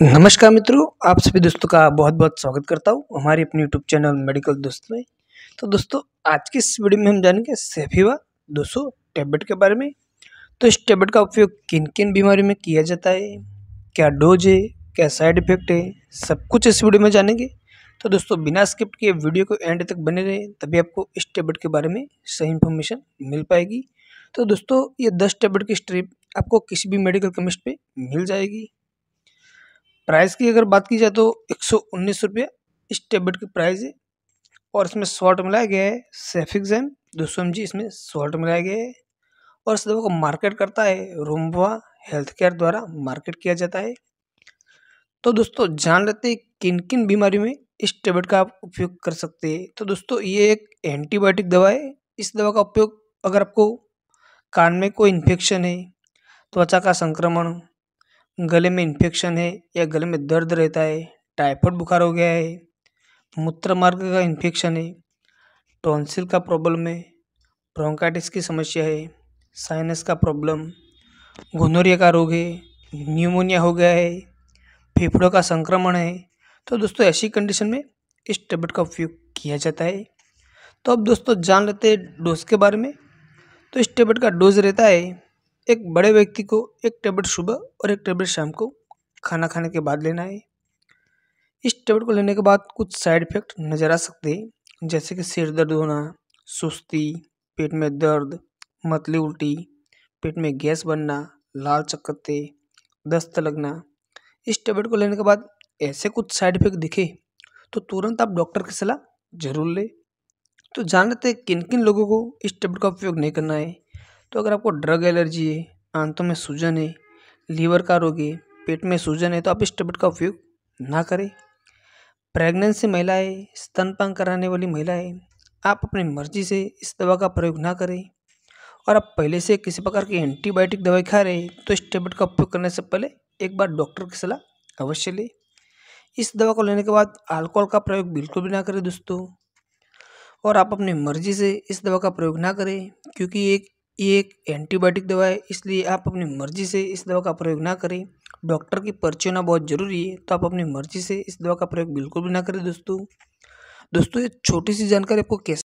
नमस्कार मित्रों आप सभी दोस्तों का बहुत बहुत स्वागत करता हूँ हमारे अपने यूट्यूब चैनल मेडिकल दोस्त में तो दोस्तों आज की इस वीडियो में हम जानेंगे सेफिवा दो सौ टैबलेट के बारे में तो इस टैबलेट का उपयोग किन किन बीमारी में किया जाता है क्या डोज है क्या साइड इफेक्ट है सब कुछ इस वीडियो में जानेंगे तो दोस्तों बिना स्क्रिप्ट किए वीडियो को एंड तक बने रहें तभी आपको इस टैबलेट के बारे में सही इन्फॉर्मेशन मिल पाएगी तो दोस्तों ये दस टैबलेट की स्ट्रिप आपको किसी भी मेडिकल केमिस्ट पर मिल जाएगी प्राइस की अगर बात की जाए तो एक सौ उन्नीस रुपये इस टेबलेट की प्राइस है और इसमें शॉर्ट मिलाया गया है सेफिक्सैम दो सौ एम जी इसमें शॉर्ट मिलाया गया है और इस दवा को मार्केट करता है रोमवा हेल्थ केयर द्वारा मार्केट किया जाता है तो दोस्तों जान लेते हैं किन किन बीमारियों में इस टेबलेट का आप उपयोग कर सकते हैं तो दोस्तों ये एक एंटीबायोटिक दवा है इस दवा का उपयोग अगर आपको कान में कोई इन्फेक्शन है त्वचा का संक्रमण गले में इन्फेक्शन है या गले में दर्द रहता है टाइफॉइड बुखार हो गया है मूत्र मार्ग का इन्फेक्शन है टॉन्सिल का प्रॉब्लम है ब्रोंकाइटिस की समस्या है साइनस का प्रॉब्लम गोनोरिया का रोग है न्यूमोनिया हो गया है फेफड़ों का संक्रमण है तो दोस्तों ऐसी कंडीशन में इस टेबलेट का उपयोग किया जाता है तो अब दोस्तों जान लेते हैं डोज के बारे में तो इस टेबलेट का डोज रहता है एक बड़े व्यक्ति को एक टेबलेट सुबह और एक टेबलेट शाम को खाना खाने के बाद लेना है इस टेबलेट को लेने के बाद कुछ साइड इफेक्ट नज़र आ सकते हैं जैसे कि सिर दर्द होना सुस्ती पेट में दर्द मतली उल्टी पेट में गैस बनना लाल चक्कते दस्त लगना इस टेबलेट को लेने के बाद ऐसे कुछ साइड इफेक्ट दिखे तो तुरंत आप डॉक्टर की सलाह ज़रूर लें तो जान लेते हैं किन किन लोगों को इस टेबलेट का उपयोग नहीं करना है तो अगर आपको ड्रग एलर्जी है आंतों में सूजन है लीवर का रोग है पेट में सूजन है तो आप इस टेबलेट का उपयोग ना करें प्रेग्नेंसी महिलाएं स्तनपान कराने वाली महिलाएं आप अपनी मर्जी से इस दवा का प्रयोग ना करें और आप पहले से किसी प्रकार की एंटीबायोटिक दवाई खा रहे हैं तो इस टेबलेट का उपयोग करने से पहले एक बार डॉक्टर की सलाह अवश्य लें इस दवा को लेने के बाद अल्कोहल का प्रयोग बिल्कुल भी ना करें दोस्तों और आप अपनी मर्जी से इस दवा का प्रयोग ना करें क्योंकि एक ये एक एंटीबायोटिक दवा है इसलिए आप अपनी मर्जी से इस दवा का प्रयोग ना करें डॉक्टर की पर्ची होना बहुत ज़रूरी है तो आप अपनी मर्जी से इस दवा का प्रयोग बिल्कुल भी ना करें दोस्तों दोस्तों ये छोटी सी जानकारी आपको कैसे